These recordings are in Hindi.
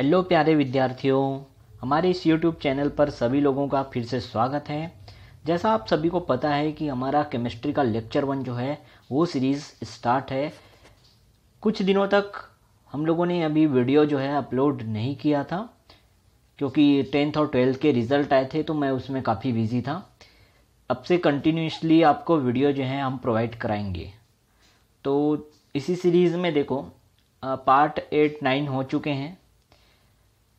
हेलो प्यारे विद्यार्थियों हमारे इस यूट्यूब चैनल पर सभी लोगों का फिर से स्वागत है जैसा आप सभी को पता है कि हमारा केमिस्ट्री का लेक्चर वन जो है वो सीरीज़ स्टार्ट है कुछ दिनों तक हम लोगों ने अभी वीडियो जो है अपलोड नहीं किया था क्योंकि टेंथ और ट्वेल्थ के रिज़ल्ट आए थे तो मैं उसमें काफ़ी बिज़ी था अब से कंटिन्यूसली आपको वीडियो जो है हम प्रोवाइड कराएंगे तो इसी सीरीज़ में देखो पार्ट एट नाइन हो चुके हैं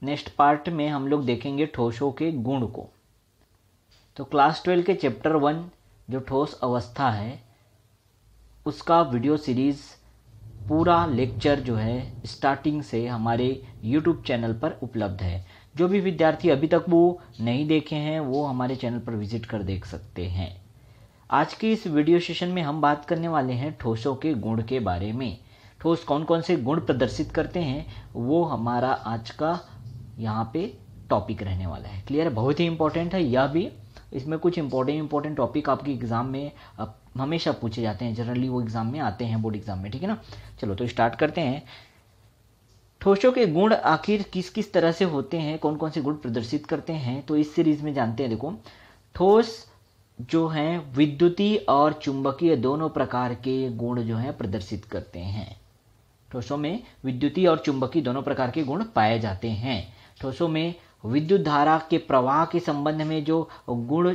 नेक्स्ट पार्ट में हम लोग देखेंगे ठोसों के गुण को तो क्लास ट्वेल्व के चैप्टर वन जो ठोस अवस्था है उसका वीडियो सीरीज़ पूरा लेक्चर जो है स्टार्टिंग से हमारे यूट्यूब चैनल पर उपलब्ध है जो भी विद्यार्थी अभी तक वो नहीं देखे हैं वो हमारे चैनल पर विजिट कर देख सकते हैं आज के इस वीडियो सेशन में हम बात करने वाले हैं ठोसों के गुण के बारे में ठोस कौन कौन से गुण प्रदर्शित करते हैं वो हमारा आज का यहाँ पे टॉपिक रहने वाला है क्लियर है बहुत ही इंपॉर्टेंट है यह भी इसमें कुछ इंपॉर्टेंट इंपॉर्टेंट टॉपिक आपके एग्जाम में हमेशा पूछे जाते हैं जनरली वो एग्जाम में आते हैं बोर्ड एग्जाम में ठीक है ना चलो तो स्टार्ट करते हैं ठोसों के गुण आखिर किस किस तरह से होते हैं कौन कौन से गुण प्रदर्शित करते हैं तो इस सीरीज में जानते हैं देखो ठोस जो है विद्युतीय और चुंबकीय दोनों प्रकार के गुण जो है प्रदर्शित करते हैं ठोसों में विद्युतीय और चुंबकीय दोनों प्रकार के गुण पाए जाते हैं ठोसों तो में विद्युत धारा के प्रवाह के संबंध में जो गुण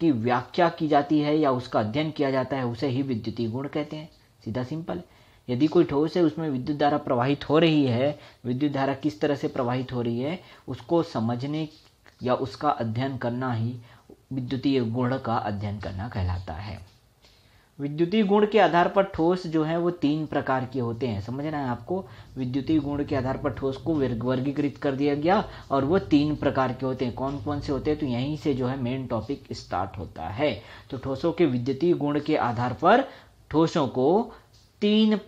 की व्याख्या की जाती है या उसका अध्ययन किया जाता है उसे ही विद्युतीय गुण कहते हैं सीधा सिंपल यदि कोई ठोस है उसमें विद्युत धारा प्रवाहित हो रही है विद्युत धारा किस तरह से प्रवाहित हो रही है उसको समझने या उसका अध्ययन करना ही विद्युतीय गुण का अध्ययन करना कहलाता है विद्युतीय गुण के आधार पर ठोस जो है वो तीन प्रकार के होते हैं समझ रहे हैं आपको विद्युतीय गुण के आधार पर ठोस को वर्गीकृत कर दिया गया और वो तीन प्रकार के होते हैं कौन कौन से होते हैं तो यहीं से जो है मेन टॉपिक स्टार्ट होता है तो ठोसों के विद्युतीय गुण के आधार पर ठोसों को तीन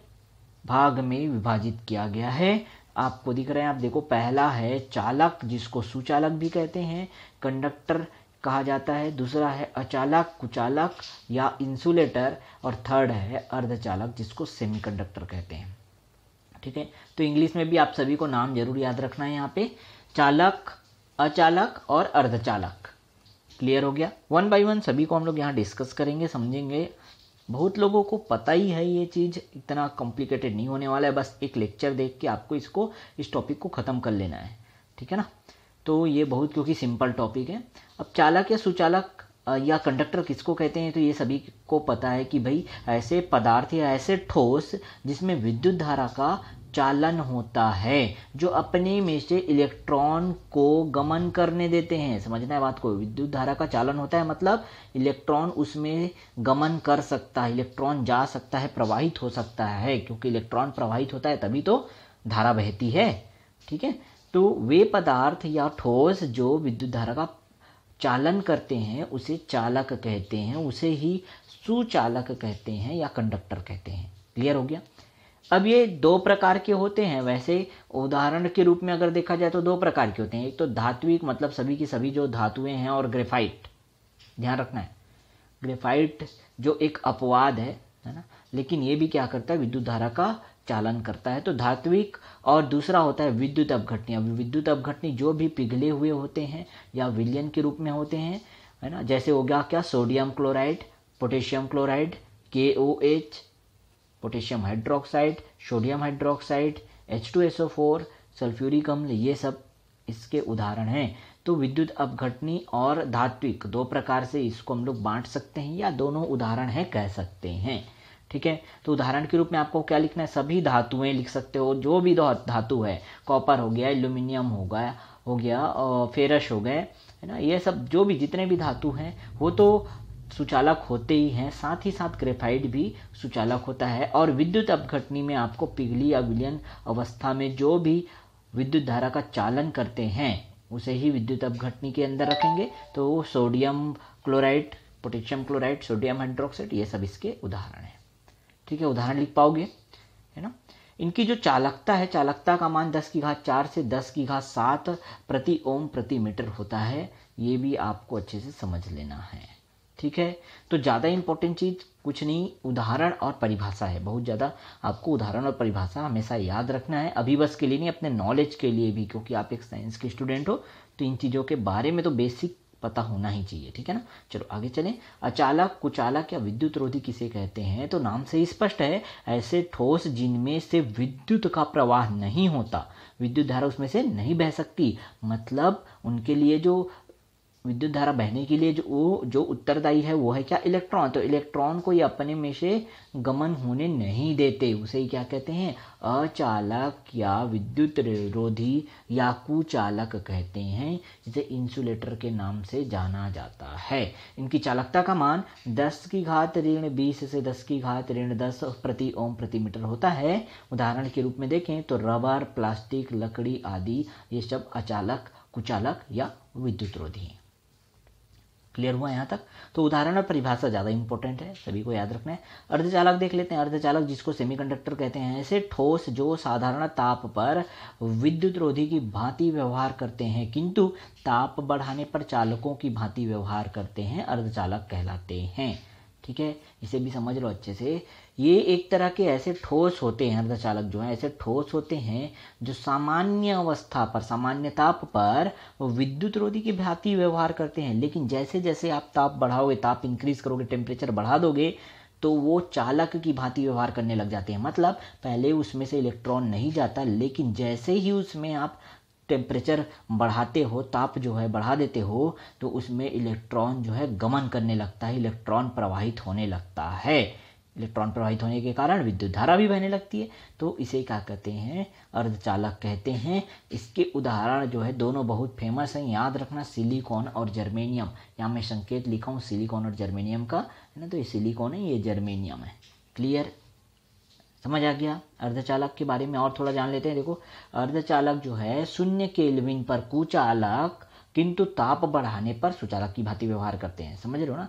भाग में विभाजित किया गया है आपको दिख रहे हैं आप देखो पहला है चालक जिसको सुचालक भी कहते हैं कंडक्टर कहा जाता है दूसरा है अचालक कुचालक या इंसुलेटर और थर्ड है अर्धचालक जिसको सेमीकंडक्टर कहते हैं ठीक है तो इंग्लिश में भी आप सभी को नाम जरूर याद रखना है यहाँ पे चालक अचालक और अर्धचालक क्लियर हो गया वन बाय वन सभी को हम लोग यहाँ डिस्कस करेंगे समझेंगे बहुत लोगों को पता ही है ये चीज़ इतना कॉम्प्लिकेटेड नहीं होने वाला है बस एक लेक्चर देख के आपको इसको इस टॉपिक को ख़त्म कर लेना है ठीक है ना तो ये बहुत क्योंकि सिंपल टॉपिक है अब चालक या सुचालक या कंडक्टर किसको कहते हैं तो ये सभी को पता है कि भाई ऐसे पदार्थ या ऐसे ठोस जिसमें विद्युत धारा का चालन होता है जो अपने में से इलेक्ट्रॉन को गमन करने देते हैं समझना है बात को विद्युत धारा का चालन होता है मतलब इलेक्ट्रॉन उसमें गमन कर सकता है इलेक्ट्रॉन जा सकता है प्रवाहित हो सकता है क्योंकि इलेक्ट्रॉन प्रवाहित होता है तभी तो धारा बहती है ठीक है तो वे पदार्थ या ठोस जो विद्युत धारा का चालन करते हैं उसे चालक कहते हैं उसे ही सुचालक कहते हैं या कंडक्टर कहते हैं क्लियर हो गया अब ये दो प्रकार के होते हैं वैसे उदाहरण के रूप में अगर देखा जाए तो दो प्रकार के होते हैं एक तो धात्विक मतलब सभी की सभी जो धातुएं हैं और ग्रेफाइट ध्यान रखना है ग्रेफाइट जो एक अपवाद है है ना लेकिन ये भी क्या करता है विद्युत धारा का चालन करता है तो धात्विक और दूसरा होता है विद्युत अपघटनी अब विद्युत अपघटनी जो भी पिघले हुए होते हैं या विलियन के रूप में होते हैं है ना जैसे हो गया क्या sodium chloride potassium chloride K O H potassium hydroxide sodium hydroxide H two S O four sulphuric अम्ल ये सब इसके उदाहरण हैं तो विद्युत अपघटनी और धात्विक दो प्रकार से इसको हम लोग बांट सकते हैं या दोनों उदाहरण हैं कह सकते हैं ठीक है तो उदाहरण के रूप में आपको क्या लिखना है सभी धातुएं लिख सकते हो जो भी धातु है कॉपर हो गया एल्यूमिनियम हो गया हो गया और फेरस हो गए है ना ये सब जो भी जितने भी धातु हैं वो तो सुचालक होते ही हैं साथ ही साथ ग्रेफाइट भी सुचालक होता है और विद्युत अपघटनी में आपको पिघली या विलयन अवस्था में जो भी विद्युत धारा का चालन करते हैं उसे ही विद्युत अपघटनी के अंदर रखेंगे तो sodium chloride potassium chloride sodium hydroxide ये सब इसके उदाहरण हैं ठीक है उदाहरण लिख पाओगे है ना इनकी जो चालकता है चालकता का मान 10 की घात चार से 10 की घात सात प्रति ओम प्रति मीटर होता है ये भी आपको अच्छे से समझ लेना है ठीक है तो ज़्यादा इंपॉर्टेंट चीज़ कुछ नहीं उदाहरण और परिभाषा है बहुत ज़्यादा आपको उदाहरण और परिभाषा हमेशा याद रखना है अभी बस के लिए नहीं अपने नॉलेज के लिए भी क्योंकि आप एक साइंस के स्टूडेंट हो तो इन चीज़ों के बारे में तो बेसिक पता होना ही चाहिए ठीक है ना चलो आगे चलें अचालक कुचालक या विद्युत रोधी किसे कहते हैं तो नाम से स्पष्ट है ऐसे ठोस जिनमें से विद्युत का प्रवाह नहीं होता विद्युत धारा उसमें से नहीं बह सकती मतलब उनके लिए जो विद्युत धारा बहने के लिए जो वो जो उत्तरदायी है वो है क्या इलेक्ट्रॉन तो इलेक्ट्रॉन को ये अपने में से गमन होने नहीं देते उसे क्या कहते हैं अचालक या विद्युत रोधी या कुचालक कहते हैं जिसे इंसुलेटर के नाम से जाना जाता है इनकी चालकता का मान 10 की घात ऋण 20 से 10 की घात ऋण 10 प्रति ओम प्रति मीटर होता है उदाहरण के रूप में देखें तो रबर प्लास्टिक लकड़ी आदि ये सब अचालक कुचालक या विद्युत रोधी हैं क्लियर हुआ यहाँ तक तो उदाहरण और परिभाषा ज़्यादा इंपॉर्टेंट है सभी को याद रखना है अर्धचालक देख लेते हैं अर्धचालक जिसको सेमीकंडक्टर कहते हैं ऐसे ठोस जो साधारण ताप पर विद्युत रोधी की भांति व्यवहार करते हैं किंतु ताप बढ़ाने पर चालकों की भांति व्यवहार करते हैं अर्धचालक कहलाते हैं ठीक है इसे भी समझ लो अच्छे से ये एक तरह के ऐसे ठोस होते हैं अर्धचालक जो हैं ऐसे ठोस होते हैं जो सामान्य अवस्था पर सामान्य ताप पर विद्युत रोधी की भांति व्यवहार करते हैं लेकिन जैसे जैसे आप ताप बढ़ाओगे ताप इंक्रीज करोगे टेम्परेचर बढ़ा दोगे तो वो चालक की भांति व्यवहार करने लग जाते हैं मतलब पहले उसमें से इलेक्ट्रॉन नहीं जाता लेकिन जैसे ही उसमें आप टेम्परेचर बढ़ाते हो ताप जो है बढ़ा देते हो तो उसमें इलेक्ट्रॉन जो है गमन करने लगता है इलेक्ट्रॉन प्रवाहित होने लगता है इलेक्ट्रॉन प्रवाहित होने के कारण विद्युत धारा भी बहने लगती है तो इसे क्या कहते हैं अर्धचालक कहते हैं इसके उदाहरण जो है दोनों बहुत फेमस हैं याद रखना सिलिकॉन और जर्मेनियम यहाँ मैं संकेत लिखा हूँ सिलिकॉन और जर्मेनियम का है ना तो ये सिलिकॉन है ये जर्मेनियम है क्लियर समझ आ गया अर्धचालक के बारे में और थोड़ा जान लेते हैं देखो अर्धचालक जो है शून्य केल्विन पर कुचालक किंतु ताप बढ़ाने पर सुचालक की भांति व्यवहार करते हैं समझ रहे हो ना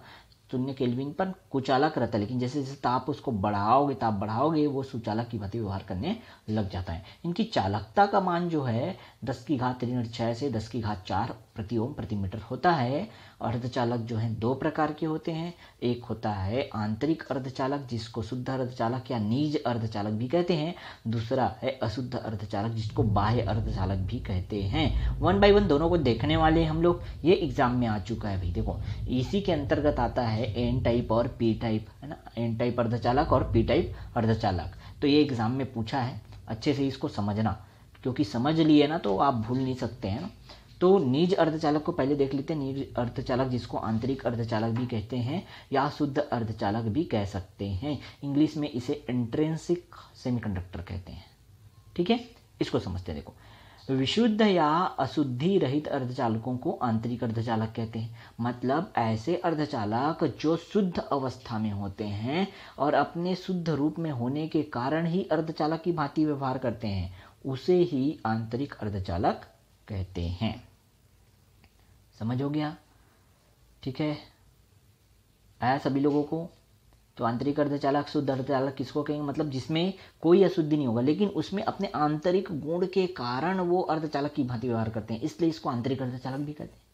शून्य केल्विन पर कुचालक रहता है लेकिन जैसे जैसे ताप उसको बढ़ाओगे ताप बढ़ाओगे वो सुचालक की भांति व्यवहार करने लग जाता है इनकी चालकता का मान जो है दस की घात ऋण छः से दस की घात चार प्रति ओम प्रति मीटर होता है अर्धचालक जो हैं दो प्रकार के होते हैं एक होता है आंतरिक अर्धचालक जिसको शुद्ध अर्धचालक या निज अर्धचालक भी कहते हैं दूसरा है अशुद्ध अर्धचालक जिसको बाह्य अर्धचालक भी कहते हैं वन बाई वन दोनों को देखने वाले हम लोग ये एग्जाम में आ चुका है भाई देखो इसी के अंतर्गत आता है एन टाइप और पी टाइप है ना एन टाइप अर्धचालक और पी टाइप अर्धचालक तो ये एग्जाम में पूछा है अच्छे से इसको समझना क्योंकि समझ लिए ना तो आप भूल नहीं सकते हैं ना तो निज अर्धचालक को पहले देख लेते हैं निज अर्धचालक जिसको आंतरिक अर्धचालक भी कहते हैं या शुद्ध अर्धचालक भी कह सकते हैं इंग्लिश में इसे इंट्रेंसिक सेमीकंडक्टर कहते हैं ठीक है इसको समझते देखो विशुद्ध या अशुद्धि रहित अर्धचालकों को आंतरिक अर्धचालक कहते हैं मतलब ऐसे अर्धचालक जो शुद्ध अवस्था में होते हैं और अपने शुद्ध रूप में होने के कारण ही अर्धचालक की भांति व्यवहार करते हैं उसे ही आंतरिक अर्धचालक कहते हैं समझ हो गया ठीक है आया सभी लोगों को तो आंतरिक अर्धचालक शुद्ध अर्धचालक किसको कहेंगे मतलब जिसमें कोई अशुद्धि नहीं होगा लेकिन उसमें अपने आंतरिक गुण के कारण वो अर्धचालक की भांति व्यवहार करते हैं इसलिए इसको आंतरिक अर्धचालक भी कहते हैं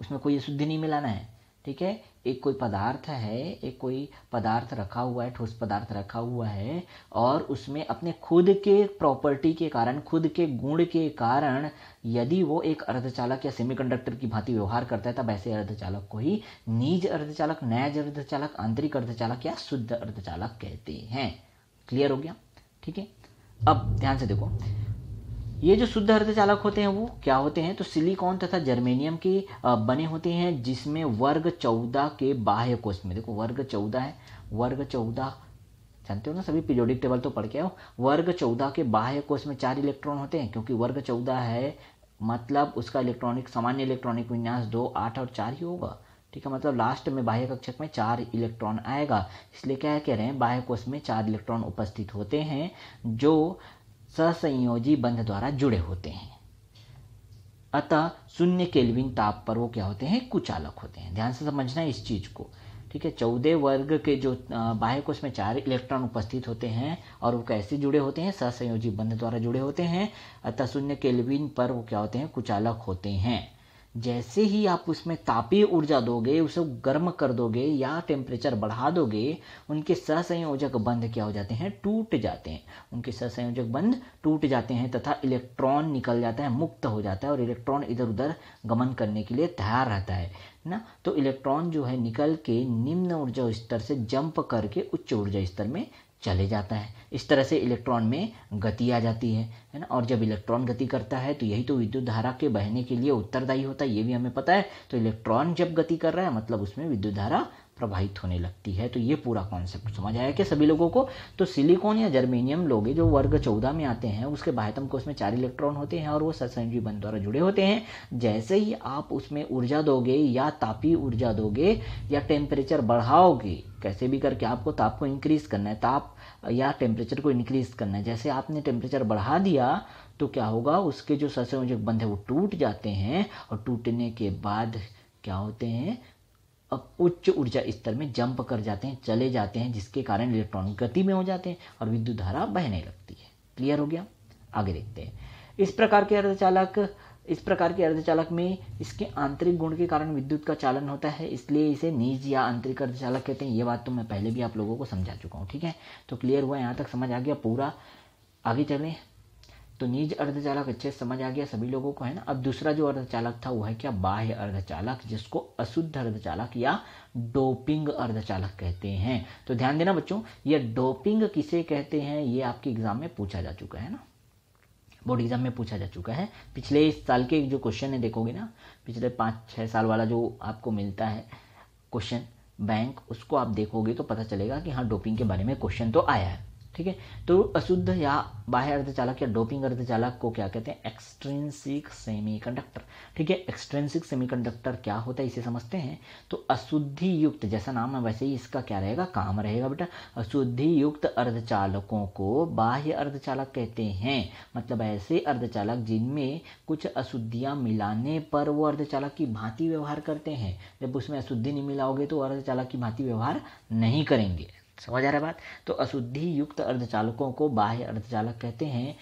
उसमें कोई अशुद्धि नहीं मिलाना है ठीक है एक कोई पदार्थ है एक कोई पदार्थ रखा हुआ है ठोस पदार्थ रखा हुआ है और उसमें अपने खुद के प्रॉपर्टी के कारण खुद के गुण के कारण यदि वो एक अर्धचालक या सेमीकंडक्टर की भांति व्यवहार करता है तब ऐसे अर्धचालक को ही नीज अर्धचालक नैज अर्धचालक आंतरिक अर्धचालक या शुद्ध अर्धचालक कहते हैं क्लियर हो गया ठीक है अब ध्यान से देखो ये जो शुद्ध अर्धचालक होते हैं वो क्या होते हैं तो सिलिकॉन तथा जर्मेनियम के बने होते हैं जिसमें वर्ग चौदह के बाह्य कोष में देखो वर्ग चौदह है वर्ग चौदह जानते हो ना सभी पीरियोडिक टेबल तो पढ़ के आओ वर्ग चौदह के बाह्य कोष में चार इलेक्ट्रॉन होते हैं क्योंकि वर्ग चौदह है मतलब उसका इलेक्ट्रॉनिक सामान्य इलेक्ट्रॉनिक विन्यास दो आठ और चार ही होगा ठीक है मतलब लास्ट में बाह्य कक्षक में चार इलेक्ट्रॉन आएगा इसलिए क्या कह रहे हैं बाह्य कोष में चार इलेक्ट्रॉन उपस्थित होते हैं जो सहसंयोजी बंध द्वारा जुड़े होते हैं अतः शून्य केल्विन ताप पर वो क्या होते हैं कुचालक होते हैं ध्यान से समझना इस चीज़ को ठीक है चौदह वर्ग के जो बाह्य कोष में चार इलेक्ट्रॉन उपस्थित होते हैं और वो कैसे जुड़े होते हैं सहसंयोजी बंध द्वारा जुड़े होते हैं अतः शून्य केल्विन पर वो क्या होते हैं कुचालक होते हैं जैसे ही आप उसमें तापीय ऊर्जा दोगे उसे गर्म कर दोगे या टेम्परेचर बढ़ा दोगे उनके सहसंयोजक बंध क्या हो जाते हैं टूट जाते हैं उनके सहसंयोजक बंध टूट जाते हैं तथा इलेक्ट्रॉन निकल जाता है मुक्त हो जाता है और इलेक्ट्रॉन इधर उधर गमन करने के लिए तैयार रहता है ना तो इलेक्ट्रॉन जो है निकल के निम्न ऊर्जा स्तर से जंप करके उच्च ऊर्जा स्तर में चले जाता है इस तरह से इलेक्ट्रॉन में गति आ जाती है है ना और जब इलेक्ट्रॉन गति करता है तो यही तो विद्युत धारा के बहने के लिए उत्तरदायी होता है ये भी हमें पता है तो इलेक्ट्रॉन जब गति कर रहा है मतलब उसमें विद्युत धारा प्रभावित होने लगती है तो ये पूरा कॉन्सेप्ट समझ आया कि सभी लोगों को तो सिलिकॉन या जर्मेनियम लोगे जो वर्ग चौदह में आते हैं उसके बाह्यतम कोष में चार इलेक्ट्रॉन होते हैं और वो ससंजीव बंध द्वारा जुड़े होते हैं जैसे ही आप उसमें ऊर्जा दोगे या तापी ऊर्जा दोगे या टेम्परेचर बढ़ाओगे कैसे भी करके आपको ताप को इंक्रीज करना है ताप या टेम्परेचर को इंक्रीज करना है जैसे आपने टेम्परेचर बढ़ा दिया तो क्या होगा उसके जो ससंयोजक बंध है वो टूट जाते हैं और टूटने के बाद क्या होते हैं उच्च ऊर्जा स्तर में जंप कर जाते हैं चले जाते हैं जिसके कारण इलेक्ट्रॉनिक गति में हो जाते हैं और विद्युत धारा बहने लगती है क्लियर हो गया आगे देखते हैं इस प्रकार के अर्धचालक इस प्रकार के अर्धचालक में इसके आंतरिक गुण के कारण विद्युत का चालन होता है इसलिए इसे निज या आंतरिक अर्धचालक कहते हैं ये बात तो मैं पहले भी आप लोगों को समझा चुका हूँ ठीक है तो क्लियर हुआ यहाँ तक समझ आ गया पूरा आगे चलें तो निज अर्धचालक अच्छे समझ आ गया सभी लोगों को है ना अब दूसरा जो अर्धचालक था वो है क्या बाह्य अर्धचालक जिसको अशुद्ध अर्धचालक या डोपिंग अर्धचालक कहते हैं तो ध्यान देना बच्चों ये डोपिंग किसे कहते हैं ये आपके एग्जाम में पूछा जा चुका है ना बोर्ड एग्जाम में पूछा जा चुका है पिछले साल के जो क्वेश्चन है देखोगे ना पिछले पाँच छः साल वाला जो आपको मिलता है क्वेश्चन बैंक उसको आप देखोगे तो पता चलेगा कि हाँ डोपिंग के बारे में क्वेश्चन तो आया है ठीक है तो अशुद्ध या बाह्य अर्धचालक या डोपिंग अर्धचालक को क्या कहते हैं एक्सट्रेंसिक सेमीकंडक्टर ठीक है एक्सट्रेंसिक सेमीकंडक्टर क्या होता है इसे समझते हैं तो अशुद्धि युक्त जैसा नाम है वैसे ही इसका क्या रहेगा काम रहेगा बेटा अशुद्धि युक्त अर्धचालकों को बाह्य अर्धचालक कहते हैं मतलब ऐसे अर्धचालक जिनमें कुछ अशुद्धियां मिलाने पर वो अर्धचालक की भांति व्यवहार करते हैं जब उसमें अशुद्धि नहीं मिलाओगे तो अर्धचालक की भांति व्यवहार नहीं करेंगे समझ आ रहा बात तो अशुद्धि युक्त अर्धचालकों को बाह्य अर्धचालक कहते हैं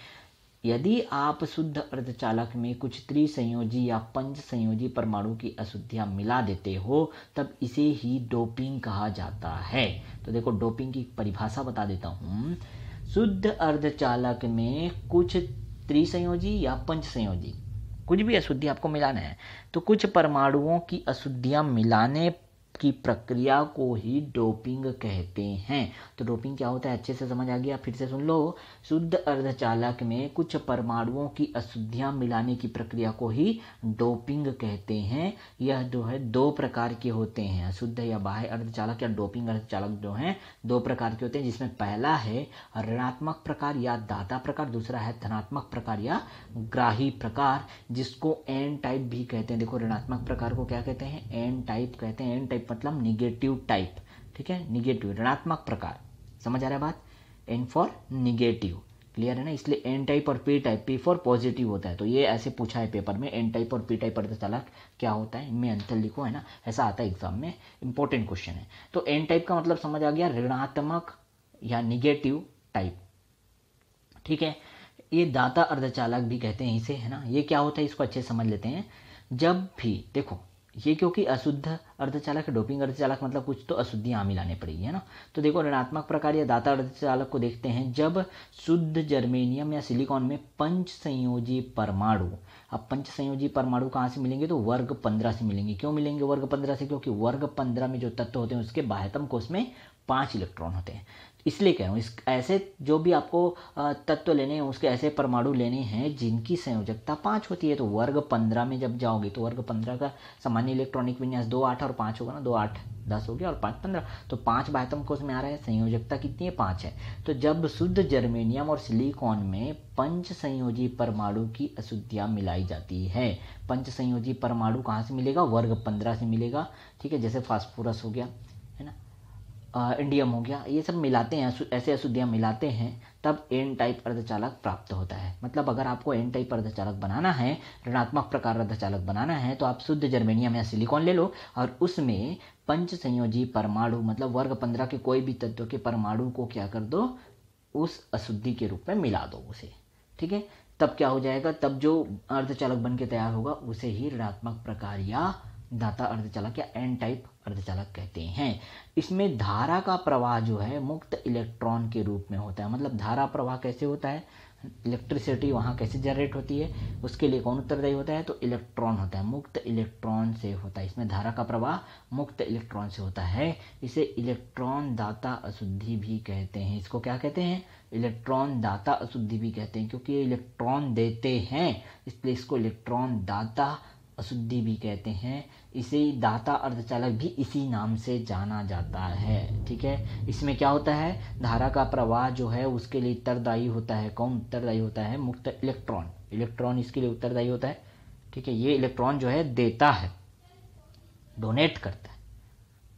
यदि आप शुद्ध अर्धचालक में कुछ त्रिसंयोजी या पंच संयोजी परमाणु की अशुद्धियां मिला देते हो तब इसे ही डोपिंग कहा जाता है तो देखो डोपिंग की परिभाषा बता देता हूं शुद्ध अर्धचालक में कुछ त्रिसंयोजी या पंच संयोजी कुछ भी अशुद्धि आपको मिलाना है तो कुछ परमाणुओं की अशुद्धियां मिलाने की प्रक्रिया को ही डोपिंग कहते हैं तो डोपिंग क्या होता है अच्छे से समझ आ गया फिर से सुन लो शुद्ध अर्धचालक में कुछ परमाणुओं की अशुद्धियां मिलाने की प्रक्रिया को ही डोपिंग कहते हैं यह जो है दो प्रकार के होते हैं अशुद्ध या बाह्य अर्धचालक या डोपिंग अर्धचालक जो हैं दो प्रकार के होते हैं जिसमें पहला है ऋणात्मक प्रकार या दाता प्रकार दूसरा है धनात्मक प्रकार या ग्राही प्रकार जिसको एन टाइप भी कहते हैं देखो ऋणात्मक प्रकार को क्या कहते हैं एन टाइप कहते हैं एन टाइप मतलब निगेटिव टाइप ठीक है निगेटिव ऋणात्मक प्रकार समझ आ रहा है बात एन फॉर निगेटिव क्लियर है ना इसलिए एन टाइप और P type P for positive होता है तो ये ऐसे पूछा है पेपर में एन टाइप और पी टाइप पढ़ते चला क्या होता है इनमें अंतर लिखो है ना ऐसा आता है एग्जाम में इंपॉर्टेंट क्वेश्चन है तो एन टाइप का मतलब समझ आ गया ऋणात्मक या निगेटिव टाइप ठीक है ये दाता अर्धचालक भी कहते हैं इसे है ना ये क्या होता है इसको अच्छे समझ लेते हैं जब भी देखो ये क्योंकि अशुद्ध अर्धचालक डोपिंग अर्धचालक मतलब कुछ तो अशुद्धियाँ मिलाने पड़ेगी है ना तो देखो ऋणात्मक प्रकार या दाता अर्धचालक को देखते हैं जब शुद्ध जर्मेनियम या सिलिकॉन में पंच संयोजी परमाणु अब पंच संयोजी परमाणु कहाँ से मिलेंगे तो वर्ग पंद्रह से मिलेंगे क्यों मिलेंगे वर्ग पंद्रह से क्योंकि वर्ग पंद्रह में जो तत्व होते हैं उसके बाह्यतम कोष में पांच इलेक्ट्रॉन होते हैं इसलिए कह रहा हूँ इस ऐसे जो भी आपको तत्व लेने हैं उसके ऐसे परमाणु लेने हैं जिनकी संयोजकता पाँच होती है तो वर्ग पंद्रह में जब जाओगे तो वर्ग पंद्रह का सामान्य इलेक्ट्रॉनिक विन्यास दो आठ और पाँच होगा ना दो आठ दस हो गया और पाँच पंद्रह तो पाँच बाहतम कोष में आ रहा है संयोजकता कितनी है पाँच है तो जब शुद्ध जर्मेनियम और सिलिकॉन में पंच संयोजी परमाणु की अशुद्धियाँ मिलाई जाती है पंच संयोजी परमाणु कहाँ से मिलेगा वर्ग पंद्रह से मिलेगा ठीक है जैसे फास्फोरस हो गया इंडियम हो गया ये सब मिलाते हैं ऐसे अशुद्धियाँ मिलाते हैं तब एन टाइप अर्धचालक प्राप्त होता है मतलब अगर आपको एन टाइप अर्धचालक बनाना है ऋणात्मक प्रकार अर्धचालक बनाना है तो आप शुद्ध जर्मेनियम या सिलिकॉन ले लो और उसमें पंच संयोजी परमाणु मतलब वर्ग पंद्रह के कोई भी तत्व के परमाणु को क्या कर दो उस अशुद्धि के रूप में मिला दो उसे ठीक है तब क्या हो जाएगा तब जो अर्धचालक बन के तैयार होगा उसे ही ऋणात्मक प्रकार या दाता अर्धचालक या एन टाइप प्रतिचालक कहते हैं इसमें धारा का प्रवाह जो है मुक्त इलेक्ट्रॉन के रूप में होता है मतलब धारा प्रवाह कैसे होता है इलेक्ट्रिसिटी वहाँ कैसे जनरेट होती है उसके लिए कौन उत्तरदायी होता है तो इलेक्ट्रॉन होता है मुक्त इलेक्ट्रॉन से होता है इसमें धारा का प्रवाह मुक्त इलेक्ट्रॉन से होता है इसे इलेक्ट्रॉन दाता अशुद्धि भी कहते हैं इसको क्या कहते हैं इलेक्ट्रॉन दाता अशुद्धि भी कहते हैं क्योंकि ये इलेक्ट्रॉन देते हैं इसलिए इसको इलेक्ट्रॉन दाता अशुद्धि भी कहते हैं इसे दाता अर्धचालक भी इसी नाम से जाना जाता है ठीक है इसमें क्या होता है धारा का प्रवाह जो है उसके लिए उत्तरदायी होता है कौन उत्तरदायी होता है मुक्त इलेक्ट्रॉन इलेक्ट्रॉन इसके लिए उत्तरदायी होता है ठीक है ये इलेक्ट्रॉन जो है देता है डोनेट करता है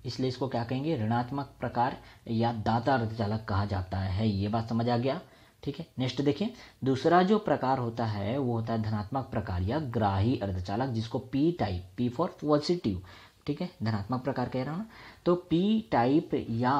इसलिए इसको क्या कहेंगे ऋणात्मक प्रकार या दाता अर्धचालक कहा जाता है ये बात समझ आ गया ठीक है नेक्स्ट देखिए दूसरा जो प्रकार होता है वो होता है धनात्मक प्रकार या ग्राही अर्धचालक जिसको P type P for positive ठीक है धनात्मक प्रकार कह रहा हूँ तो पी टाइप या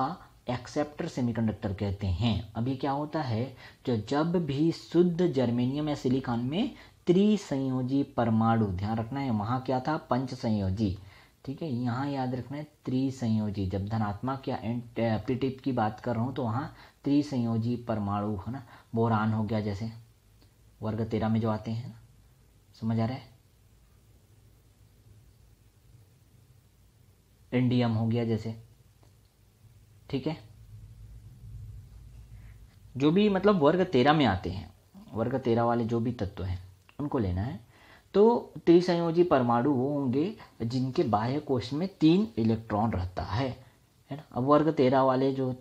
एक्सेप्टर सेमीकंडक्टर कहते हैं अभी क्या होता है जो जब भी शुद्ध जर्मेनियम या सिलिकॉन में त्रिसंयोजी परमाणु ध्यान रखना है वहाँ क्या था पंच संयोजी ठीक है यहाँ याद रखना है त्रिसंयोजी जब धनात्मक या एंटी पीटिप की बात कर रहा हूँ तो वहाँ त्रिसंयोजी परमाणु है ना बोरान हो गया जैसे वर्ग तेरह में जो आते हैं समझ आ रहा है इंडियम हो गया जैसे ठीक है जो भी मतलब वर्ग तेरह में आते हैं वर्ग तेरह वाले जो भी तत्व हैं उनको लेना है तो त्रिसंयोजी परमाणु वो होंगे जिनके बाह्य कोश में तीन इलेक्ट्रॉन रहता है है ना अब वर्ग तेरह वाले जो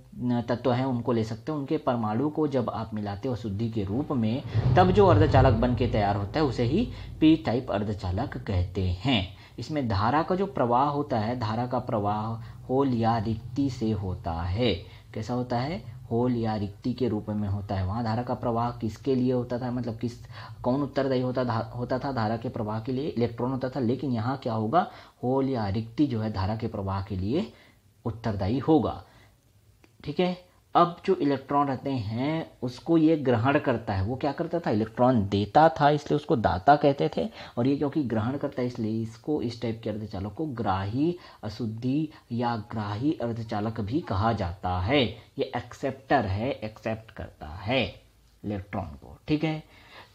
तत्व हैं उनको ले सकते हैं उनके परमाणु को जब आप मिलाते हो शुद्धि के रूप में तब जो अर्धचालक बन के तैयार होता है उसे ही पी टाइप अर्धचालक कहते हैं इसमें धारा का जो प्रवाह होता है धारा का प्रवाह होल या रिक्ति से होता है कैसा होता है होल या रिक्ति के रूप में होता है वहाँ धारा का प्रवाह किसके लिए होता था मतलब किस कौन उत्तरदायी होता था होता था धारा के प्रवाह के लिए इलेक्ट्रॉन होता था लेकिन यहाँ क्या होगा होल या रिक्ति जो है धारा के प्रवाह के लिए उत्तरदायी होगा ठीक है अब जो इलेक्ट्रॉन रहते हैं उसको ये ग्रहण करता है वो क्या करता था इलेक्ट्रॉन देता था इसलिए उसको दाता कहते थे और ये क्योंकि ग्रहण करता है इसलिए इसको इस टाइप के अर्धचालक को ग्राही अशुद्धि या ग्राही अर्धचालक भी कहा जाता है ये एक्सेप्टर है एक्सेप्ट करता है इलेक्ट्रॉन को ठीक है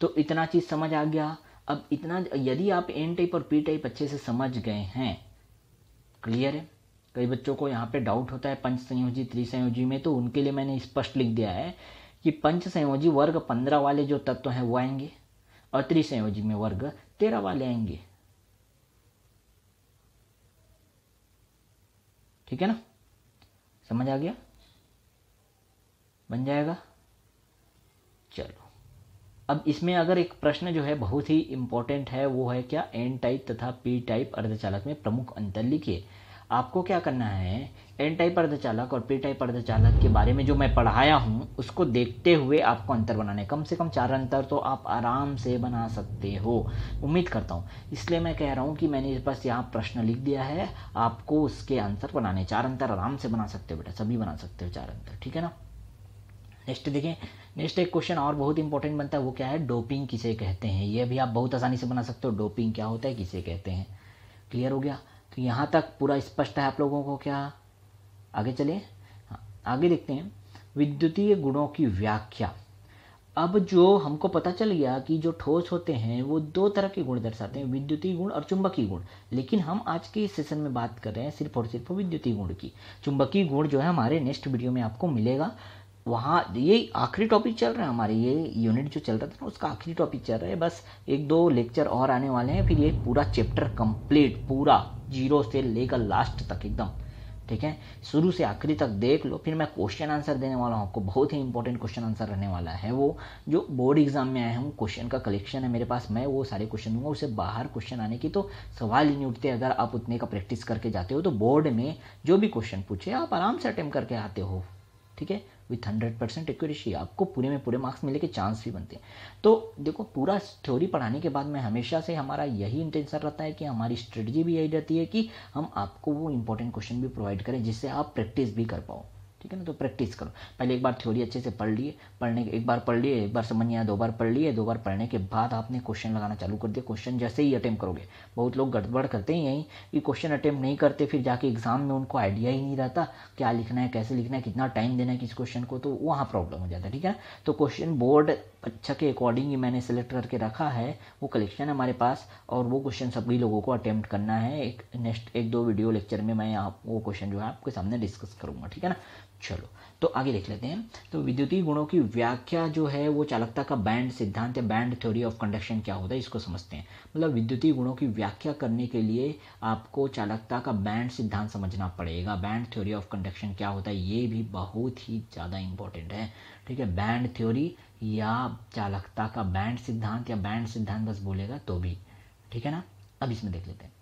तो इतना चीज़ समझ आ गया अब इतना यदि आप एन टाइप और पी टाइप अच्छे से समझ गए हैं क्लियर है कई बच्चों को यहाँ पे डाउट होता है पंच संयोजी त्रिसंयोजी में तो उनके लिए मैंने स्पष्ट लिख दिया है कि पंच संयोजी वर्ग पंद्रह वाले जो तत्व हैं वो आएंगे और त्रिसंयोजी में वर्ग तेरह वाले आएंगे ठीक है ना समझ आ गया बन जाएगा चलो अब इसमें अगर एक प्रश्न जो है बहुत ही इंपॉर्टेंट है वो है क्या एन टाइप तथा पी टाइप अर्धचालक में प्रमुख अंतर लिखिए आपको क्या करना है एन टाइप अर्धचालक और पी टाइप अर्धचालक के बारे में जो मैं पढ़ाया हूँ उसको देखते हुए आपको अंतर बनाने कम से कम चार अंतर तो आप आराम से बना सकते हो उम्मीद करता हूँ इसलिए मैं कह रहा हूँ कि मैंने बस यहाँ प्रश्न लिख दिया है आपको उसके आंसर बनाने चार अंतर आराम से बना सकते हो बेटा सभी बना सकते हो चार अंतर ठीक है ना नेक्स्ट देखें नेक्स्ट एक क्वेश्चन और बहुत इंपॉर्टेंट बनता है वो क्या है डोपिंग किसे कहते हैं ये भी आप बहुत आसानी से बना सकते हो डोपिंग क्या होता है किसे कहते हैं क्लियर हो गया तो यहाँ तक पूरा स्पष्ट है आप लोगों को क्या आगे चलिए हाँ, आगे देखते हैं विद्युतीय गुणों की व्याख्या अब जो हमको पता चल गया कि जो ठोस होते हैं वो दो तरह के गुण दर्शाते हैं विद्युतीय गुण और चुंबकीय गुण लेकिन हम आज के इस सेशन में बात कर रहे हैं सिर्फ और सिर्फ विद्युतीय गुण की चुंबकीय गुण जो है हमारे नेक्स्ट वीडियो में आपको मिलेगा वहाँ ये आखिरी टॉपिक चल रहा है हमारे ये यूनिट जो चल रहा था ना उसका आखिरी टॉपिक चल रहा है बस एक दो लेक्चर और आने वाले हैं फिर ये पूरा चैप्टर कंप्लीट पूरा जीरो से लेकर लास्ट तक एकदम ठीक है शुरू से आखिरी तक देख लो फिर मैं क्वेश्चन आंसर देने वाला हूँ आपको बहुत ही इंपॉर्टेंट क्वेश्चन आंसर रहने वाला है वो जो बोर्ड एग्जाम में आए हूँ क्वेश्चन का कलेक्शन है मेरे पास मैं वो सारे क्वेश्चन दूंगा उसे बाहर क्वेश्चन आने की तो सवाल ही नहीं उठते अगर आप उतने का प्रैक्टिस करके जाते हो तो बोर्ड में जो भी क्वेश्चन पूछे आप आराम से अटेम्प करके आते हो ठीक है विथ हंड्रेड परसेंट एक्यूरेसी आपको पूरे में पूरे मार्क्स मिलने के चांस भी बनते हैं तो देखो पूरा थ्योरी पढ़ाने के बाद में हमेशा से हमारा यही इंटेंशन रहता है कि हमारी स्ट्रेटजी भी यही रहती है कि हम आपको वो इंपॉर्टेंट क्वेश्चन भी प्रोवाइड करें जिससे आप प्रैक्टिस भी कर पाओ ठीक है ना तो प्रैक्टिस करो पहले एक बार थ्योरी अच्छे से पढ़ लिए पढ़ने के एक बार पढ़ लिए एक बार समझ नहीं आया दो बार पढ़ लिए दो बार पढ़ने के बाद आपने क्वेश्चन लगाना चालू कर दिया क्वेश्चन जैसे ही अटैम्प करोगे बहुत लोग गड़बड़ करते ही यहीं कि क्वेश्चन अटैम्प्ट नहीं करते फिर जाके एग्जाम में उनको आइडिया ही नहीं रहता क्या लिखना है कैसे लिखना है कितना टाइम देना है किस क्वेश्चन को तो वहाँ प्रॉब्लम हो जाता है ठीक है तो क्वेश्चन बोर्ड अच्छा के अकॉर्डिंग ही मैंने सेलेक्ट करके रखा है वो कलेक्शन है हमारे पास और वो क्वेश्चन सभी लोगों को अटैम्प्ट करना है एक नेक्स्ट एक दो वीडियो लेक्चर में मैं आप वो क्वेश्चन जो है आपके सामने डिस्कस करूँगा ठीक है ना चलो तो आगे देख लेते हैं तो विद्युतीय गुणों की व्याख्या जो है वो चालकता का बैंड सिद्धांत या बैंड थ्योरी ऑफ कंडक्शन क्या होता है इसको समझते हैं मतलब विद्युतीय गुणों की व्याख्या करने के लिए आपको चालकता का बैंड सिद्धांत समझना पड़ेगा बैंड थ्योरी ऑफ कंडक्शन क्या होता है ये भी बहुत ही ज़्यादा इंपॉर्टेंट है ठीक है बैंड थ्योरी या चालकता का बैंड सिद्धांत या बैंड सिद्धांत बस बोलेगा तो भी ठीक है ना अब इसमें देख लेते हैं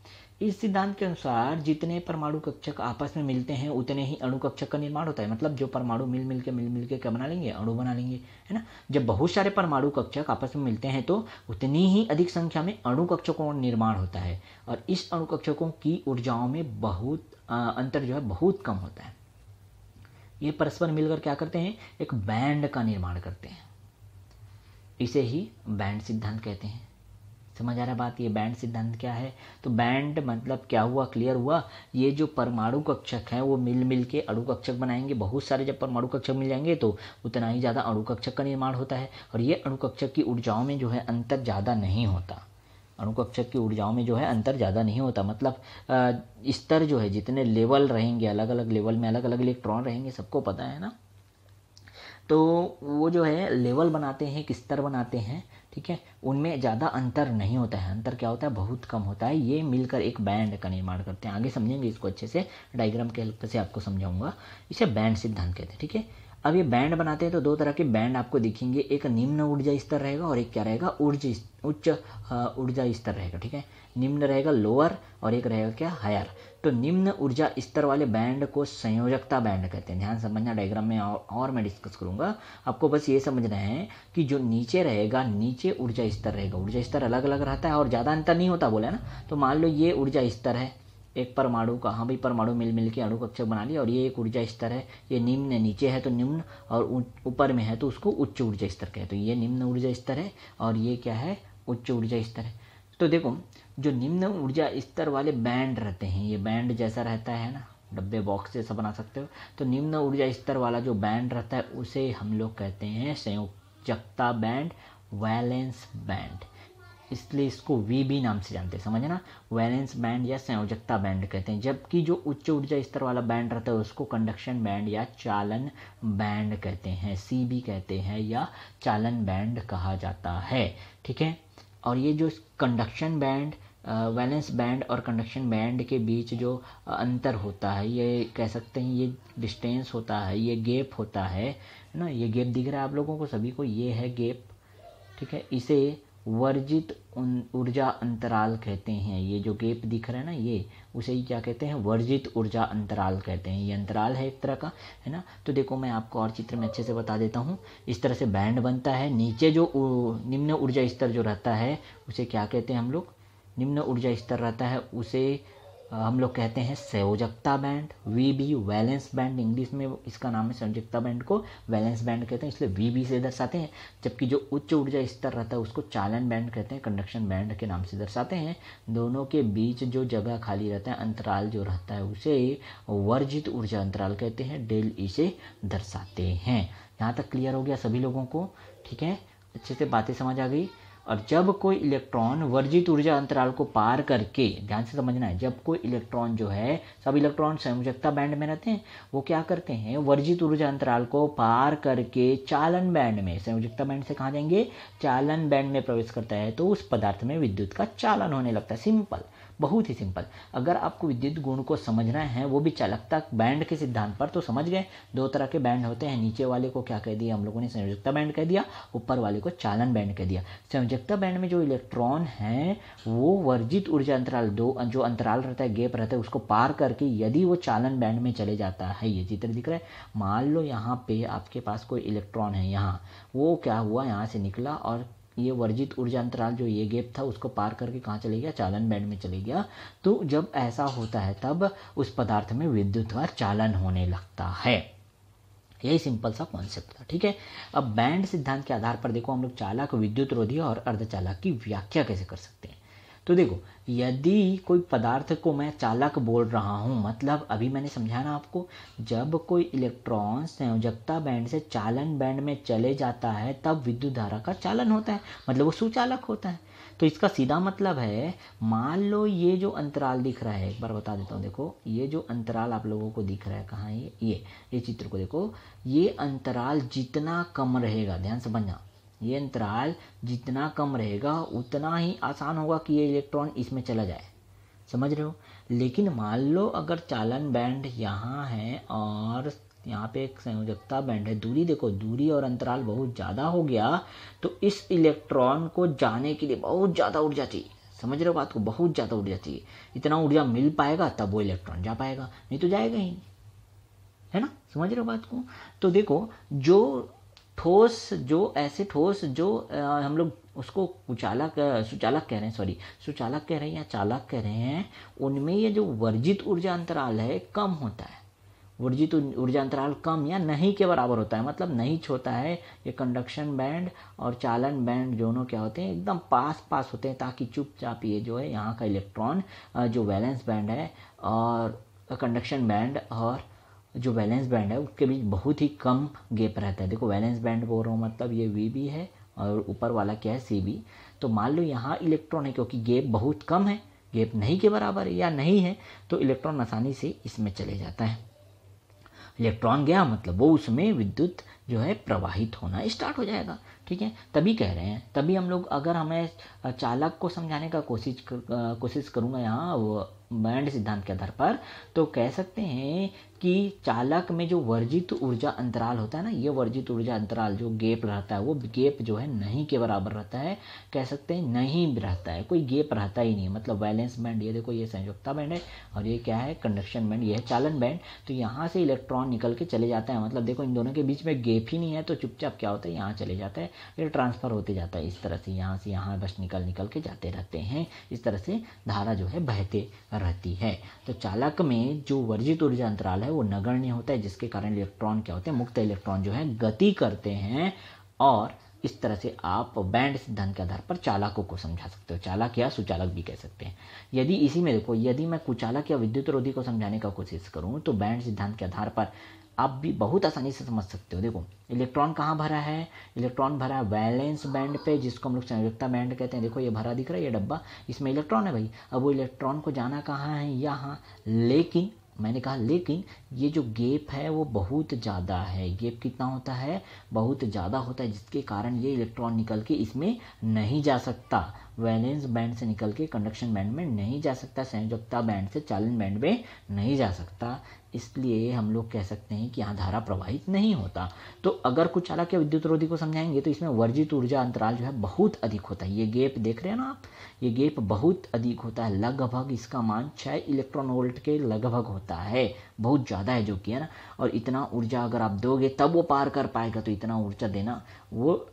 इस सिद्धांत के अनुसार जितने परमाणु कक्षक आपस में मिलते हैं उतने ही अणु कक्षक का निर्माण होता है मतलब जो परमाणु मिल मिल के मिल मिल के क्या बना लेंगे अणु बना लेंगे है ना जब बहुत सारे परमाणु कक्षक आपस में मिलते हैं तो उतनी ही अधिक संख्या में अणु कक्षकों का निर्माण होता है और इस अणु कक्षकों की ऊर्जाओं में बहुत आ, अंतर जो है बहुत कम होता है ये परस्पर मिलकर क्या करते हैं एक बैंड का निर्माण करते हैं इसे ही बैंड सिद्धांत कहते हैं समझ आ रहा बात ये बैंड सिद्धांत क्या है तो बैंड मतलब क्या हुआ क्लियर हुआ ये जो परमाणु कक्षक है वो मिल मिल के अणु कक्षक बनाएंगे बहुत सारे जब परमाणु कक्षक मिल जाएंगे तो उतना ही ज़्यादा अणु कक्षक का निर्माण होता है और ये अणु कक्षक की ऊर्जाओं में जो है अंतर ज़्यादा नहीं होता अणु कक्षक की ऊर्जाओं में जो है अंतर ज़्यादा नहीं होता मतलब स्तर जो है जितने लेवल रहेंगे अलग अलग लेवल में अलग अलग इलेक्ट्रॉन रहेंगे सबको पता है ना तो वो जो है लेवल बनाते हैं एक स्तर बनाते हैं ठीक है उनमें ज़्यादा अंतर नहीं होता है अंतर क्या होता है बहुत कम होता है ये मिलकर एक बैंड का निर्माण करते हैं आगे समझेंगे इसको अच्छे से डायग्राम के हेल्प से आपको समझाऊंगा इसे बैंड सिद्धांत कहते हैं ठीक है अब ये बैंड बनाते हैं तो दो तरह के बैंड आपको दिखेंगे एक निम्न ऊर्जा स्तर रहेगा और एक क्या रहेगा ऊर्जा उच्च ऊर्जा स्तर रहेगा ठीक है निम्न रहेगा लोअर और एक रहेगा क्या हायर तो निम्न ऊर्जा स्तर वाले बैंड को संयोजकता बैंड कहते हैं ध्यान समझना डायग्राम में और, और मैं डिस्कस करूंगा आपको बस ये समझना है कि जो नीचे रहेगा नीचे ऊर्जा स्तर रहेगा ऊर्जा स्तर अलग अलग रहता है और ज़्यादा अंतर नहीं होता बोले ना तो मान लो ये ऊर्जा स्तर है एक परमाणु का हाँ भाई परमाणु मिल मिल के अणु कक्षक बना लिया और ये एक ऊर्जा स्तर है ये निम्न नीचे है तो निम्न और ऊपर में है तो उसको उच्च ऊर्जा स्तर कहते हैं तो ये निम्न ऊर्जा स्तर है और ये क्या है उच्च ऊर्जा स्तर है तो देखो जो निम्न ऊर्जा स्तर वाले बैंड रहते हैं ये बैंड जैसा रहता है ना डब्बे बॉक्स जैसा बना सकते हो तो निम्न ऊर्जा स्तर वाला जो बैंड रहता है उसे हम लोग कहते हैं संयोजकता बैंड वैलेंस बैंड इसलिए इसको वी बी नाम से जानते हैं समझे ना वैलेंस बैंड या संयोजकता बैंड कहते हैं जबकि जो उच्च ऊर्जा स्तर वाला बैंड रहता है उसको कंडक्शन बैंड या चालन बैंड कहते हैं सी बी कहते हैं या चालन बैंड कहा जाता है ठीक है और ये जो कंडक्शन बैंड वैलेंस बैंड और कंडक्शन बैंड के बीच जो अंतर होता है ये कह सकते हैं ये डिस्टेंस होता है ये गेप होता है ना ये गेप दिख रहा है आप लोगों को सभी को ये है गेप ठीक है इसे वर्जित ऊर्जा अंतराल कहते हैं ये जो गेप दिख रहा है ना ये उसे ही क्या कहते हैं वर्जित ऊर्जा अंतराल कहते हैं ये अंतराल है एक तरह का है ना तो देखो मैं आपको और चित्र में अच्छे से बता देता हूँ इस तरह से बैंड बनता है नीचे जो निम्न ऊर्जा स्तर जो रहता है उसे क्या कहते हैं हम लोग निम्न ऊर्जा स्तर रहता है उसे हम लोग कहते हैं संयोजकता band V B valence band English में इसका नाम है संयोजकता बैंड को वैलेंस बैंड कहते हैं इसलिए वी बी से दर्शाते हैं जबकि जो उच्च ऊर्जा स्तर रहता है उसको चालन बैंड कहते हैं कंडक्शन बैंड के नाम से दर्शाते हैं दोनों के बीच जो जगह खाली रहता है अंतराल जो रहता है उसे वर्जित ऊर्जा अंतराल कहते हैं डेल ई e से दर्शाते हैं यहाँ तक क्लियर हो गया सभी लोगों को ठीक है अच्छे से बातें समझ आ गई और जब कोई इलेक्ट्रॉन वर्जित ऊर्जा अंतराल को पार करके ध्यान से समझना है जब कोई इलेक्ट्रॉन जो है सब इलेक्ट्रॉन संयोजकता बैंड में रहते हैं वो क्या करते हैं वर्जित ऊर्जा अंतराल को पार करके चालन बैंड में संयोजकता बैंड से कहाँ जाएंगे चालन बैंड में प्रवेश करता है तो उस पदार्थ में विद्युत का चालन होने लगता है सिंपल बहुत ही सिंपल अगर आपको विद्युत गुण को समझना है वो भी चालकता बैंड के सिद्धांत पर तो समझ गए दो तरह के बैंड होते हैं नीचे वाले को क्या कह दिया हम लोगों ने संयोजकता बैंड कह दिया ऊपर वाले को चालन बैंड कह दिया संयोजकता बैंड में जो इलेक्ट्रॉन है वो वर्जित ऊर्जा अंतराल दो जो अंतराल रहता है गेप रहता है उसको पार करके यदि वो चालन बैंड में चले जाता है ये चित्र दिख रहा है मान लो यहाँ पे आपके पास कोई इलेक्ट्रॉन है यहाँ वो क्या हुआ यहाँ से निकला और ये वर्जित ऊर्जा अंतराल जो ये गैप था उसको पार करके कहाँ चले गया चालन बैंड में चले गया तो जब ऐसा होता है तब उस पदार्थ में विद्युत चालन होने लगता है यही सिंपल सा कॉन्सेप्ट था ठीक है अब बैंड सिद्धांत के आधार पर देखो हम लोग चालक विद्युत रोधी और अर्धचालक की व्याख्या कैसे कर सकते हैं तो देखो यदि कोई पदार्थ को मैं चालक बोल रहा हूँ मतलब अभी मैंने समझाया ना आपको जब कोई इलेक्ट्रॉन संयोजकता बैंड से चालन बैंड में चले जाता है तब विद्युत धारा का चालन होता है मतलब वो सुचालक होता है तो इसका सीधा मतलब है मान लो ये जो अंतराल दिख रहा है एक बार बता देता हूँ देखो ये जो अंतराल आप लोगों को दिख रहा है कहाँ ये ये ये चित्र को देखो ये अंतराल जितना कम रहेगा ध्यान से बनना ये अंतराल जितना कम रहेगा उतना ही आसान होगा कि ये इलेक्ट्रॉन इसमें चला जाए समझ रहे हो लेकिन मान लो अगर चालन बैंड यहाँ है और यहाँ पे एक संयोजकता बैंड है दूरी देखो दूरी और अंतराल बहुत ज़्यादा हो गया तो इस इलेक्ट्रॉन को जाने के लिए बहुत ज़्यादा ऊर्जा चाहिए समझ रहे हो बात को बहुत ज़्यादा ऊर्जा चाहिए इतना ऊर्जा मिल पाएगा तब वो इलेक्ट्रॉन जा पाएगा नहीं तो जाएगा ही है ना समझ रहे हो बात को तो देखो जो ठोस जो ऐसे ठोस जो आ, हम लोग उसको कुचालक सुचालक कह रहे हैं सॉरी सुचालक कह रहे हैं या चालक कह रहे हैं उनमें ये जो वर्जित ऊर्जा अंतराल है कम होता है वर्जित ऊर्जा अंतराल कम या नहीं के बराबर होता है मतलब नहीं छोटा है ये कंडक्शन बैंड और चालन बैंड दोनों क्या होते हैं एकदम पास पास होते हैं ताकि चुपचाप ये जो है यहाँ का इलेक्ट्रॉन जो बैलेंस बैंड है और कंडक्शन बैंड और जो वैलेंस बैंड है उसके बीच बहुत ही कम गेप रहता है देखो वैलेंस बैंड बोल रहा हूँ मतलब ये वी बी है और ऊपर वाला क्या है सी बी तो मान लो यहाँ इलेक्ट्रॉन है क्योंकि गेप बहुत कम है गेप नहीं के बराबर है या नहीं है तो इलेक्ट्रॉन आसानी से इसमें चले जाता है इलेक्ट्रॉन गया मतलब वो उसमें विद्युत जो है प्रवाहित होना स्टार्ट हो जाएगा ठीक है तभी कह रहे हैं तभी हम लोग अगर हमें चालक को समझाने का कोशिश कर, कोशिश करूँगा यहाँ बैंड सिद्धांत के आधार पर तो कह सकते हैं कि चालक में जो वर्जित ऊर्जा अंतराल होता है ना ये वर्जित ऊर्जा अंतराल जो गेप रहता है वो गेप जो है नहीं के बराबर रहता है कह सकते हैं नहीं रहता है कोई गेप रहता ही नहीं मतलब बैलेंस बैंड ये देखो ये संयुक्ता बैंड है और ये क्या है कंडक्शन बैंड ये है चालन बैंड तो यहाँ से इलेक्ट्रॉन निकल के चले जाता है मतलब देखो इन दोनों के बीच में गेप ही नहीं है तो चुपचाप क्या होता है यहाँ चले जाता है फिर ट्रांसफर होते जाता है इस तरह से यहाँ से यहाँ बस निकल निकल के जाते रहते हैं इस तरह से धारा जो है बहते रहती है तो चालक में जो वर्जित ऊर्जा अंतराल है वो नगण्य होता है जिसके कारण इलेक्ट्रॉन क्या होते हैं मुक्त इलेक्ट्रॉन जो है गति करते हैं और इस तरह से आप बैंड सिद्धांत के आधार पर चालकों को समझा सकते हो चालक या सुचालक भी कह सकते हैं यदि इसी में देखो यदि मैं कुचालक या विद्युत रोधी को समझाने का कोशिश करूँ तो बैंड सिद्धांत के आधार पर आप भी बहुत आसानी से समझ सकते हो देखो इलेक्ट्रॉन कहाँ भरा है इलेक्ट्रॉन भरा है वैलेंस बैंड पे जिसको हम लोग संयुक्ता बैंड कहते हैं देखो ये भरा दिख रहा है ये डब्बा इसमें इलेक्ट्रॉन है भाई अब वो इलेक्ट्रॉन को जाना कहाँ है यहाँ लेकिन मैंने कहा लेकिन ये जो गेप है वो बहुत ज़्यादा है गेप कितना होता है बहुत ज़्यादा होता है जिसके कारण ये इलेक्ट्रॉन निकल के इसमें नहीं जा सकता वैलेंस बैंड से निकल के कंडक्शन बैंड में नहीं जा सकता संयोजकता बैंड से चालन बैंड में नहीं जा सकता इसलिए हम लोग कह सकते हैं कि यहाँ धारा प्रवाहित नहीं होता तो अगर कुछ चालक के विद्युत रोधी को समझाएंगे तो इसमें वर्जित ऊर्जा अंतराल जो है बहुत अधिक होता है ये गेप देख रहे हैं ना आप ये गेप बहुत अधिक होता है लगभग इसका मान छः इलेक्ट्रॉन वोल्ट के लगभग होता है बहुत ज़्यादा है जो कि है ना और इतना ऊर्जा अगर आप दोगे तब वो पार कर पाएगा तो इतना ऊर्जा देना वो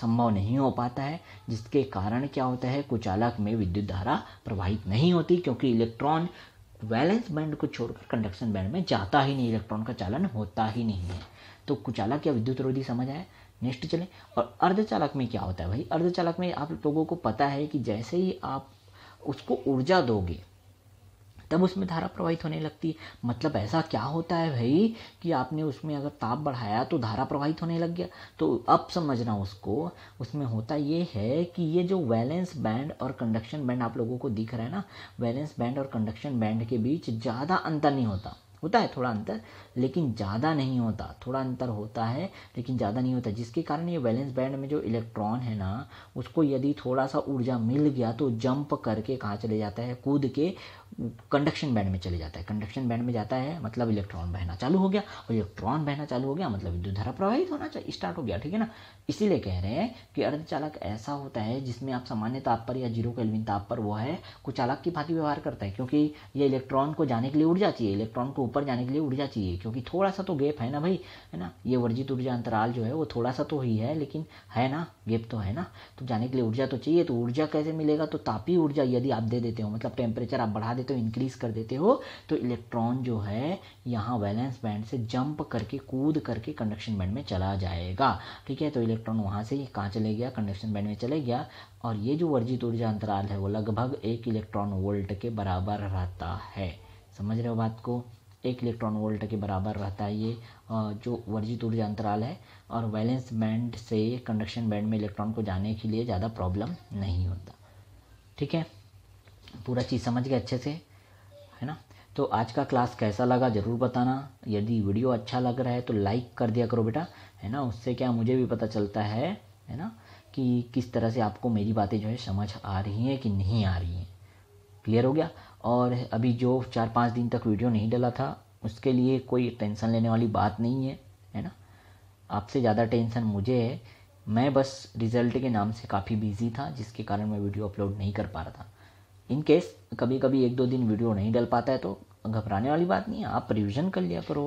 संभव नहीं हो पाता है जिसके कारण क्या होता है कुचालक में विद्युत धारा प्रवाहित नहीं होती क्योंकि इलेक्ट्रॉन वैलेंस बैंड को छोड़कर कंडक्शन बैंड में जाता ही नहीं इलेक्ट्रॉन का चालन होता ही नहीं है तो कुचालक या विद्युत रोधी समझ आया नेक्स्ट चले और अर्धचालक में क्या होता है भाई अर्धचालक में आप लोगों को पता है कि जैसे ही आप उसको ऊर्जा दोगे तब उसमें धारा प्रवाहित होने लगती है मतलब ऐसा क्या होता है भाई कि आपने उसमें अगर ताप बढ़ाया तो धारा प्रवाहित होने लग गया तो अब समझना उसको उसमें होता ये है कि ये जो वैलेंस बैंड और कंडक्शन बैंड आप लोगों को दिख रहा है ना वैलेंस बैंड और कंडक्शन बैंड के बीच ज़्यादा अंतर नहीं होता होता है थोड़ा अंतर लेकिन ज़्यादा नहीं होता थोड़ा अंतर होता है लेकिन ज़्यादा नहीं होता जिसके कारण ये वैलेंस बैंड में जो इलेक्ट्रॉन है ना उसको यदि थोड़ा सा ऊर्जा मिल गया तो जंप करके कहाँ चले जाता है कूद के कंडक्शन बैंड में चले जाता है कंडक्शन बैंड में जाता है मतलब इलेक्ट्रॉन बहना चालू हो गया और इलेक्ट्रॉन बहना चालू हो गया मतलब विद्युत धारा प्रवाहित होना चाहिए स्टार्ट हो गया ठीक है ना इसीलिए कह रहे हैं कि अर्धचालक ऐसा होता है जिसमें आप सामान्य ताप पर या जीरो केल्विन ताप पर वो है कुचालक की भांति व्यवहार करता है क्योंकि ये इलेक्ट्रॉन को जाने के लिए ऊर्जा चाहिए इलेक्ट्रॉन को ऊपर जाने के लिए ऊर्जा चाहिए क्योंकि थोड़ा सा तो गैप है ना भाई है ना ये वर्जित ऊर्जा अंतराल जो है वो थोड़ा सा तो ही है लेकिन है ना गेप तो है ना तो जाने के लिए ऊर्जा तो चाहिए तो ऊर्जा कैसे मिलेगा तो तापी ऊर्जा यदि आप दे देते हो मतलब टेम्परेचर आप बढ़ा देते हो इंक्रीज़ कर देते हो तो इलेक्ट्रॉन जो है यहाँ वैलेंस बैंड से जंप करके कूद करके कंडक्शन बैंड में चला जाएगा ठीक है तो इलेक्ट्रॉन वहाँ से ही कहाँ चले गया कंडक्शन बैंड में चले गया और ये जो वर्जित ऊर्जा अंतराल है वो लगभग एक इलेक्ट्रॉन वोल्ट के बराबर रहता है समझ रहे हो बात को एक इलेक्ट्रॉन वोल्ट के बराबर रहता है ये जो वर्जित ऊर्जा अंतराल है और वैलेंस बैंड से कंडक्शन बैंड में इलेक्ट्रॉन को जाने के लिए ज़्यादा प्रॉब्लम नहीं होता ठीक है पूरा चीज़ समझ गए अच्छे से है ना तो आज का क्लास कैसा लगा ज़रूर बताना यदि वीडियो अच्छा लग रहा है तो लाइक कर दिया करो बेटा है ना उससे क्या मुझे भी पता चलता है है ना कि किस तरह से आपको मेरी बातें जो है समझ आ रही हैं कि नहीं आ रही हैं क्लियर हो गया और अभी जो चार पाँच दिन तक वीडियो नहीं डला था उसके लिए कोई टेंशन लेने वाली बात नहीं है है ना आपसे ज़्यादा टेंशन मुझे है मैं बस रिज़ल्ट के नाम से काफ़ी बिज़ी था जिसके कारण मैं वीडियो अपलोड नहीं कर पा रहा था इन केस कभी कभी एक दो दिन वीडियो नहीं डल पाता है तो घबराने वाली बात नहीं है आप रिविज़न कर लिया करो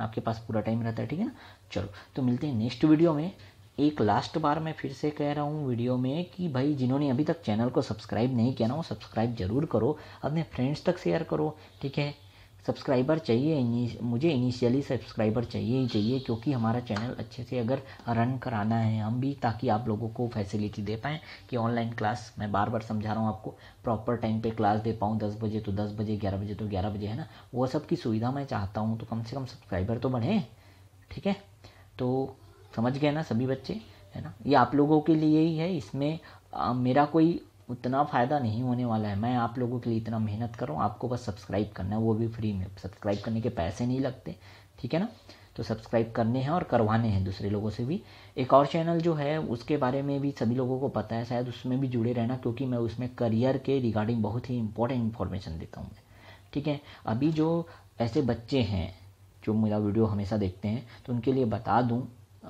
आपके पास पूरा टाइम रहता है ठीक है ना चलो तो मिलते हैं नेक्स्ट वीडियो में एक लास्ट बार मैं फिर से कह रहा हूँ वीडियो में कि भाई जिन्होंने अभी तक चैनल को सब्सक्राइब नहीं किया ना वो सब्सक्राइब जरूर करो अपने फ्रेंड्स तक शेयर करो ठीक है सब्सक्राइबर चाहिए मुझे इनिशियली सब्सक्राइबर चाहिए ही चाहिए क्योंकि हमारा चैनल अच्छे से अगर रन कराना है हम भी ताकि आप लोगों को फैसिलिटी दे पाएँ कि ऑनलाइन क्लास मैं बार बार समझा रहा हूँ आपको प्रॉपर टाइम पे क्लास दे पाऊँ दस बजे तो दस बजे ग्यारह बजे तो ग्यारह बजे है ना वो सब की सुविधा मैं चाहता हूँ तो कम से कम सब्सक्राइबर तो बढ़ें ठीक है तो समझ गए ना सभी बच्चे है ना ये आप लोगों के लिए ही है इसमें आ, मेरा कोई उतना फ़ायदा नहीं होने वाला है मैं आप लोगों के लिए इतना मेहनत कर रहा हूँ आपको बस सब्सक्राइब करना है वो भी फ्री में सब्सक्राइब करने के पैसे नहीं लगते ठीक है ना तो सब्सक्राइब करने हैं और करवाने हैं दूसरे लोगों से भी एक और चैनल जो है उसके बारे में भी सभी लोगों को पता है शायद उसमें भी जुड़े रहना क्योंकि मैं उसमें करियर के रिगार्डिंग बहुत ही इंपॉर्टेंट इन्फॉर्मेशन देता हूँ मैं ठीक है अभी जो ऐसे बच्चे हैं जो मेरा वीडियो हमेशा देखते हैं तो उनके लिए बता दूँ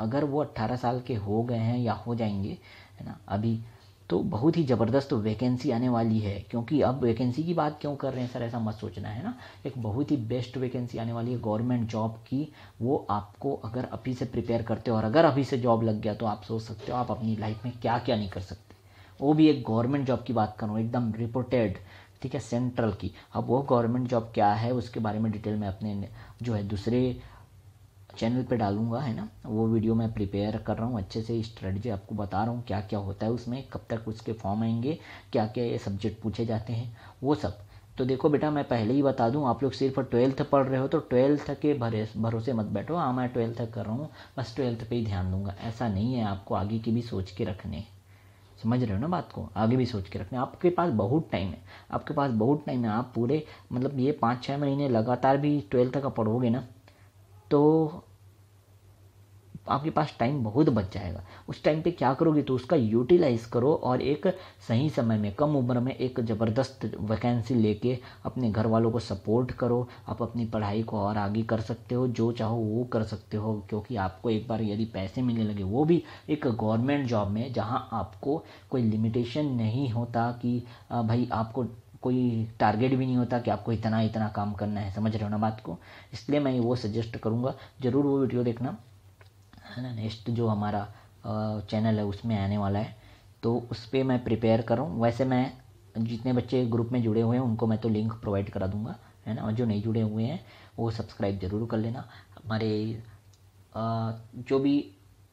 अगर वो अट्ठारह साल के हो गए हैं या हो जाएंगे है ना अभी तो बहुत ही ज़बरदस्त वैकेंसी आने वाली है क्योंकि अब वैकेंसी की बात क्यों कर रहे हैं सर ऐसा मत सोचना है ना एक बहुत ही बेस्ट वैकेंसी आने वाली है गवर्नमेंट जॉब की वो आपको अगर अभी से प्रिपेयर करते हो और अगर अभी से जॉब लग गया तो आप सोच सकते हो आप अपनी लाइफ में क्या क्या नहीं कर सकते वो भी एक गवर्नमेंट जॉब की बात करूँ एकदम रिपोर्टेड ठीक है सेंट्रल की अब वो गवर्नमेंट जॉब क्या है उसके बारे में डिटेल में अपने जो है दूसरे चैनल पे डालूंगा है ना वो वीडियो मैं प्रिपेयर कर रहा हूँ अच्छे से स्ट्रेटजी आपको बता रहा हूँ क्या क्या होता है उसमें कब तक उसके फॉर्म आएंगे क्या क्या ये सब्जेक्ट पूछे जाते हैं वो सब तो देखो बेटा मैं पहले ही बता दूं आप लोग सिर्फ ट्वेल्थ पढ़ रहे हो तो ट्वेल्थ के भरे भरोसे मत बैठो हाँ मैं ट्वेल्थ कर रहा हूँ बस ट्वेल्थ पे ही ध्यान दूंगा ऐसा नहीं है आपको आगे की भी सोच के रखने समझ रहे हो ना बात को आगे भी सोच के रखने आपके पास बहुत टाइम है आपके पास बहुत टाइम है आप पूरे मतलब ये पाँच छः महीने लगातार भी ट्वेल्थ का पढ़ोगे ना तो आपके पास टाइम बहुत बच जाएगा उस टाइम पे क्या करोगे तो उसका यूटिलाइज़ करो और एक सही समय में कम उम्र में एक ज़बरदस्त वैकेंसी लेके अपने घर वालों को सपोर्ट करो आप अपनी पढ़ाई को और आगे कर सकते हो जो चाहो वो कर सकते हो क्योंकि आपको एक बार यदि पैसे मिलने लगे वो भी एक गवर्नमेंट जॉब में जहाँ आपको कोई लिमिटेशन नहीं होता कि भाई आपको कोई टारगेट भी नहीं होता कि आपको इतना इतना काम करना है समझ रहे हो ना बात को इसलिए मैं वो सजेस्ट करूँगा ज़रूर वो वीडियो देखना है ना नेक्स्ट जो हमारा चैनल है उसमें आने वाला है तो उस पर मैं प्रिपेयर करूँ वैसे मैं जितने बच्चे ग्रुप में जुड़े हुए हैं उनको मैं तो लिंक प्रोवाइड करा दूँगा है ना और जो नहीं जुड़े हुए हैं वो सब्सक्राइब ज़रूर कर लेना हमारे जो भी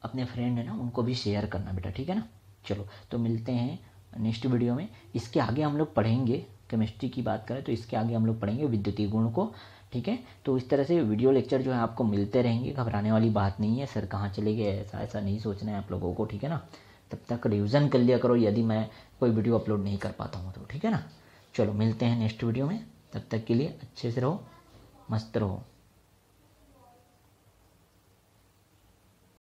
अपने फ्रेंड है ना उनको भी शेयर करना बेटा ठीक है ना चलो तो मिलते हैं नेक्स्ट वीडियो में इसके आगे हम लोग पढ़ेंगे केमिस्ट्री की बात करें तो इसके आगे हम लोग पढ़ेंगे विद्युतीय गुण को ठीक है तो इस तरह से वीडियो लेक्चर जो है आपको मिलते रहेंगे घबराने वाली बात नहीं है सर कहाँ चले गए ऐसा ऐसा नहीं सोचना है आप लोगों को ठीक है ना तब तक रिविज़न कर लिया करो यदि मैं कोई वीडियो अपलोड नहीं कर पाता हूँ तो ठीक है ना चलो मिलते हैं नेक्स्ट वीडियो में तब तक के लिए अच्छे से रहो मस्त रहो